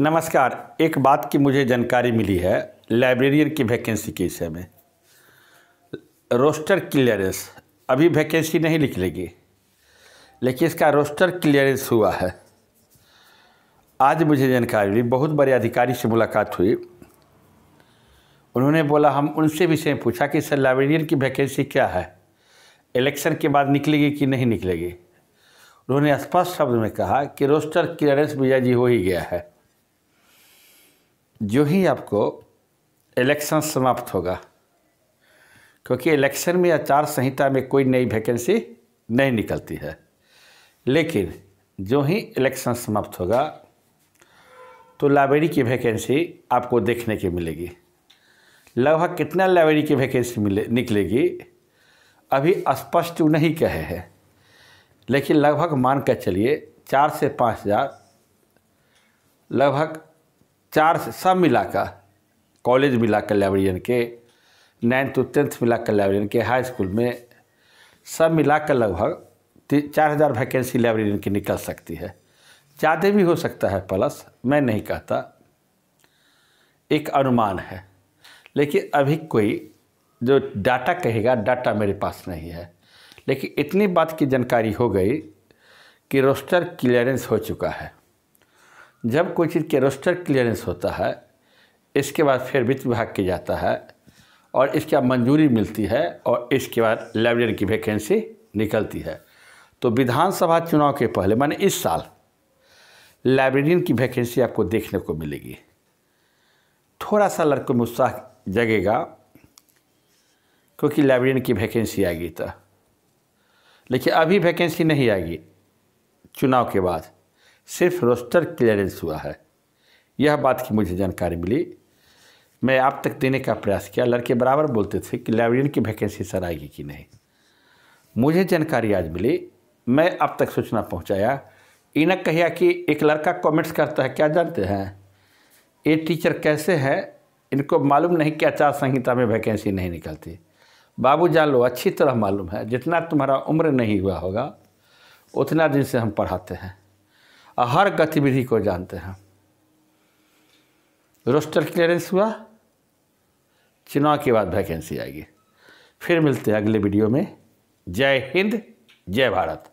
नमस्कार एक बात की मुझे जानकारी मिली है लाइब्रेरियन की वैकेंसी के विषय में रोस्टर क्लियरेंस अभी वैकेंसी नहीं निकलेगी लेकिन इसका रोस्टर क्लियरेंस हुआ है आज मुझे जानकारी मिली बहुत बड़े अधिकारी से मुलाकात हुई उन्होंने बोला हम उनसे विषय पूछा कि सर लाइब्रेरियन की वैकेंसी क्या है इलेक्शन के बाद निकलेगी कि नहीं निकलेगी उन्होंने स्पष्ट शब्द में कहा कि रोस्टर क्लियरेंस भैया जी हो ही गया है जो ही आपको इलेक्शन समाप्त होगा क्योंकि इलेक्शन में आचार संहिता में कोई नई वैकेंसी नहीं निकलती है लेकिन जो ही इलेक्शन समाप्त होगा तो लाइब्रेरी की वैकेंसी आपको देखने की मिलेगी लगभग कितना लाइब्रेरी की वैकेंसी मिले निकलेगी अभी स्पष्ट नहीं कहे हैं लेकिन लगभग मान कर चलिए चार से पाँच हज़ार लगभग चार सब मिलाकर कॉलेज मिलाकर लाइब्रेरियन के नाइन्थ टू टेंथ मिलाकर लाइब्रेरियन के हाई स्कूल में सब मिलाकर लगभग चार हज़ार वैकेंसी लाइब्रेरियन की निकल सकती है ज़्यादा भी हो सकता है प्लस मैं नहीं कहता एक अनुमान है लेकिन अभी कोई जो डाटा कहेगा डाटा मेरे पास नहीं है लेकिन इतनी बात की जानकारी हो गई कि रोस्टर क्लियरेंस हो चुका है जब कोई चीज़ के रोस्टर क्लियरेंस होता है इसके बाद फिर वित्त विभाग के जाता है और इसके बाद मंजूरी मिलती है और इसके बाद लाइब्रेरी की वैकेंसी निकलती है तो विधानसभा चुनाव के पहले मैंने इस साल लाइब्रेरियन की वैकेंसी आपको देखने को मिलेगी थोड़ा सा लड़कों में उत्साह जगेगा क्योंकि लाइब्रेरियन की वैकेंसी आएगी तो लेकिन अभी वैकेंसी नहीं आएगी चुनाव के बाद सिर्फ रोस्टर क्लियरेंस हुआ है यह बात की मुझे जानकारी मिली मैं आप तक देने का प्रयास किया लड़के बराबर बोलते थे कि लाइब्रेरियन की वैकेंसी सर आएगी कि नहीं मुझे जानकारी आज मिली मैं आप तक सूचना पहुंचाया इनक कहिया कि एक लड़का कमेंट्स करता है क्या जानते हैं ये टीचर कैसे हैं इनको मालूम नहीं कि आचार संहिता में वैकेंसी नहीं निकलती बाबू जान लो अच्छी तरह मालूम है जितना तुम्हारा उम्र नहीं हुआ होगा उतना दिन से हम पढ़ाते हैं हर गतिविधि को जानते हैं रोस्टर क्लियरेंस हुआ चुनाव के बाद वैकेंसी आएगी फिर मिलते हैं अगले वीडियो में जय हिंद जय भारत